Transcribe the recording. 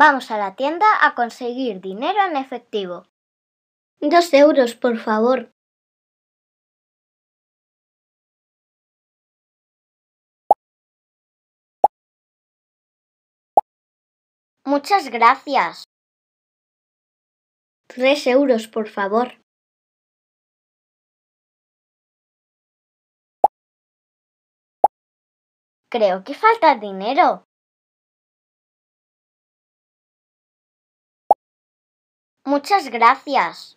Vamos a la tienda a conseguir dinero en efectivo. Dos euros, por favor. Muchas gracias. Tres euros, por favor. Creo que falta dinero. Muchas gracias.